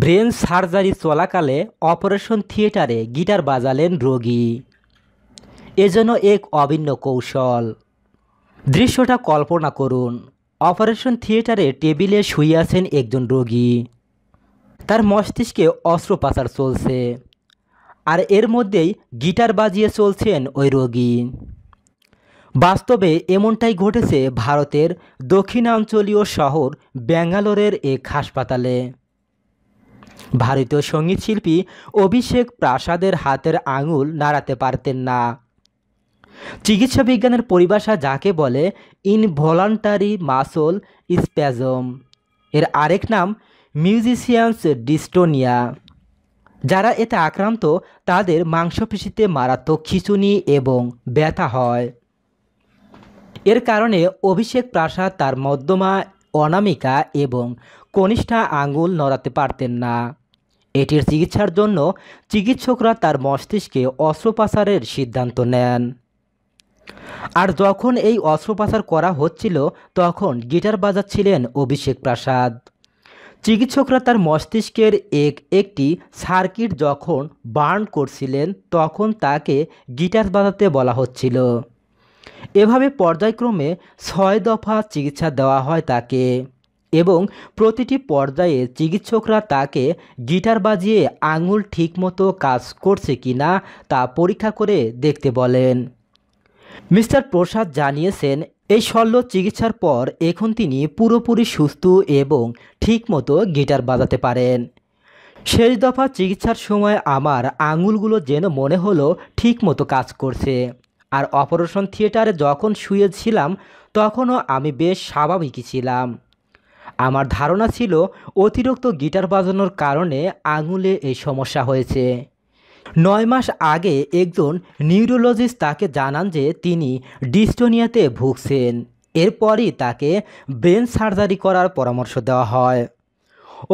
brain surgery চলাকালে operation থিয়েটারে guitar বাজালেন রোগী এজন্য এক অভিন্ন কৌশল দৃশ্যটা কল্পনা করুন অপারেশন থিয়েটারে টেবিলে শুয়ে আছেন একজন রোগী তার মস্তিষ্কে অস্ত্রোপাচার চলছে আর এর মধ্যেই গিটার বাজিয়ে চলছেন ওই রোগী বাস্তবে এমনটাই ঘটেছে ভারতের দক্ষিণাঞ্চলীয় শহর ব্যাঙ্গালোরের এক হাসপাতালে ভারতীয় সঙ্গীত শিল্পী অভিষেক প্রাসাদের হাতের আঙুল নাড়াতে পারতেন না চিকিৎসা বিজ্ঞানের পরিভাষা যাকে বলে ইনভলান্টারি মাসল স্প্যাজম এর আরেক নাম মিউজিশিয়ানস ডিস্টোনিয়া যারা এতে আক্রান্ত তাদের মাংসপেশিতে মারাত্মক খিচুনি এবং ব্যথা হয় এর কারণে অভিষেক প্রাসাদ তার মধ্যমা অনামিকা এবং কনিষ্ঠা আঙুল নড়াতে পারতেন না এটির চিকিৎসার জন্য চিকিৎসকরা তার মস্তিষ্কে অস্ত্রোপাচারের সিদ্ধান্ত নেন আর যখন এই অস্ত্রোপাচার করা হচ্ছিল তখন গিটার বাজাচ্ছিলেন অভিষেক প্রাসাদ চিকিৎসকরা তার মস্তিষ্কের এক একটি সার্কিট যখন বার্ন করছিলেন তখন তাকে গিটার বাজাতে বলা হচ্ছিল এভাবে পর্যায়ক্রমে ছয় দফা চিকিৎসা দেওয়া হয় তাকে এবং প্রতিটি পর্যায়ে চিকিৎসকরা তাকে গিটার বাজিয়ে আঙুল ঠিকমতো কাজ করছে কি না তা পরীক্ষা করে দেখতে বলেন মিস্টার প্রসাদ জানিয়েছেন এই শল্য চিকিৎসার পর এখন তিনি পুরোপুরি সুস্থ এবং ঠিকমতো গিটার বাজাতে পারেন শেষ দফা চিকিৎসার সময় আমার আঙুলগুলো যেন মনে হলো ঠিকমতো কাজ করছে আর অপারেশন থিয়েটারে যখন শুয়েছিলাম তখনও আমি বেশ স্বাভাবিকই ছিলাম আমার ধারণা ছিল অতিরিক্ত গিটার বাজানোর কারণে আঙুলে এই সমস্যা হয়েছে নয় মাস আগে একজন নিউরোলজিস্ট তাকে জানান যে তিনি ডিস্টোনিয়াতে ভুগছেন এরপরই তাকে ব্রেন সার্জারি করার পরামর্শ দেওয়া হয়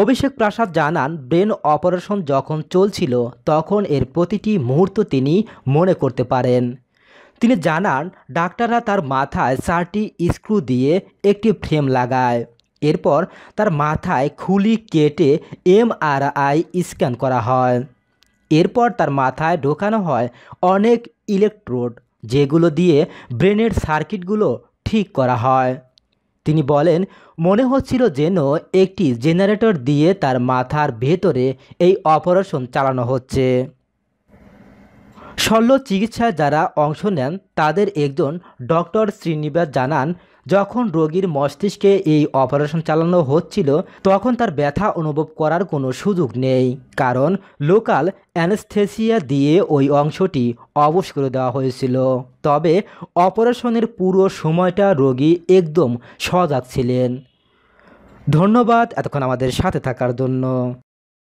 অভিষেক প্রাসাদ জানান ব্রেন অপারেশন যখন চলছিল তখন এর প্রতিটি মুহূর্ত তিনি মনে করতে পারেন তিনি জানান ডাক্তাররা তার মাথায় চারটি স্ক্রু দিয়ে একটি ফ্রেম লাগায় এরপর তার মাথায় খুলি কেটে এমআরআই স্ক্যান করা হয় এরপর তার মাথায় ঢোকানো হয় অনেক ইলেকট্রোড যেগুলো দিয়ে ব্রেনের সার্কিটগুলো ঠিক করা হয় তিনি বলেন মনে হচ্ছিল যেন একটি জেনারেটর দিয়ে তার মাথার ভেতরে এই অপারেশন চালানো হচ্ছে শল্য চিকিৎসায় যারা অংশ নেন তাদের একজন ডক্টর শ্রীনিবাস জানান যখন রোগীর মস্তিষ্কে এই অপারেশন চালানো হচ্ছিল তখন তার ব্যথা অনুভব করার কোনো সুযোগ নেই কারণ লোকাল অ্যানেস্থেসিয়া দিয়ে ওই অংশটি অবশ করে দেওয়া হয়েছিল তবে অপারেশনের পুরো সময়টা রোগী একদম সজাগ ছিলেন ধন্যবাদ এতক্ষণ আমাদের সাথে থাকার জন্য